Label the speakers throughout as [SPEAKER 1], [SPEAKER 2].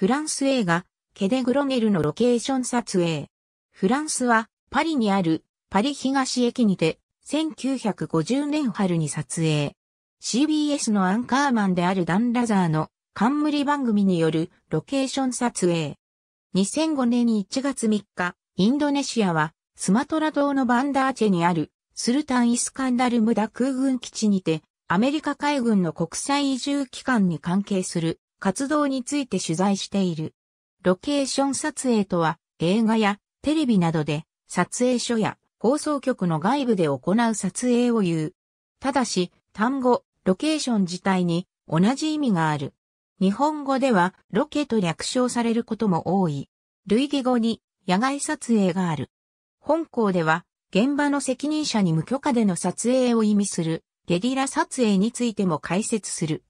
[SPEAKER 1] フランス映画、ケデグロネルのロケーション撮影。フランスは、パリにある、パリ東駅にて、1950年春に撮影。CBS のアンカーマンであるダン・ラザーの冠番組によるロケーション撮影。2005年1月3日、インドネシアはスマトラ島のバンダーチェにあるスルタン・イスカンダル・ムダ空軍基地にてアメリカ海軍の国際移住機関に関係する活動について取材している。ロケーション撮影とは映画やテレビなどで撮影所や放送局の外部で行う撮影を言う。ただし単語、ロケーション自体に同じ意味がある。日本語ではロケと略称されることも多い。類義語に野外撮影がある。本校では現場の責任者に無許可での撮影を意味するゲリラ撮影についても解説する。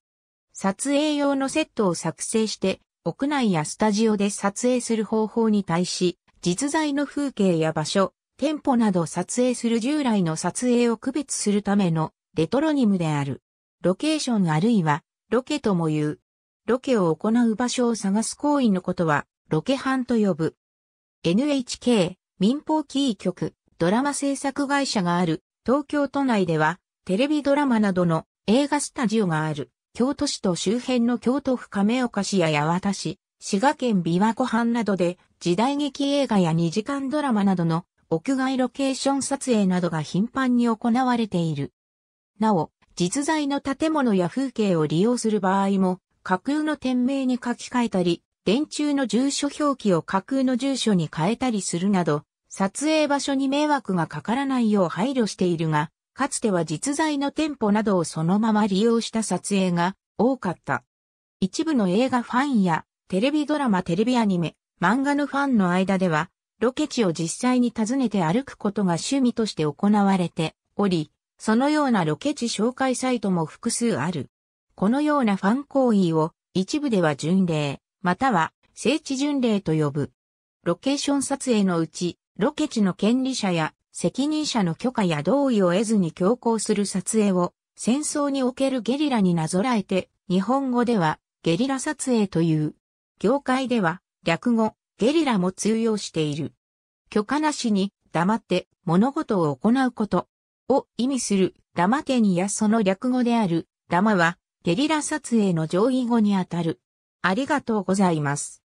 [SPEAKER 1] 撮影用のセットを作成して、屋内やスタジオで撮影する方法に対し、実在の風景や場所、店舗など撮影する従来の撮影を区別するためのレトロニムである。ロケーションあるいはロケとも言う。ロケを行う場所を探す行為のことはロケ班と呼ぶ。NHK 民放キー局ドラマ制作会社がある東京都内ではテレビドラマなどの映画スタジオがある。京都市と周辺の京都府亀岡市や八幡市、滋賀県琵琶湖畔などで時代劇映画や2時間ドラマなどの屋外ロケーション撮影などが頻繁に行われている。なお、実在の建物や風景を利用する場合も、架空の店名に書き換えたり、電柱の住所表記を架空の住所に変えたりするなど、撮影場所に迷惑がかからないよう配慮しているが、かつては実在の店舗などをそのまま利用した撮影が多かった。一部の映画ファンやテレビドラマ、テレビアニメ、漫画のファンの間では、ロケ地を実際に訪ねて歩くことが趣味として行われており、そのようなロケ地紹介サイトも複数ある。このようなファン行為を一部では巡礼、または聖地巡礼と呼ぶ。ロケーション撮影のうち、ロケ地の権利者や責任者の許可や同意を得ずに強行する撮影を戦争におけるゲリラになぞらえて、日本語ではゲリラ撮影という。業界では略語、ゲリラも通用している。許可なしに黙って物事を行うことを意味する黙てにやその略語である、黙はゲリラ撮影の上位語にあたる。ありがとうございます。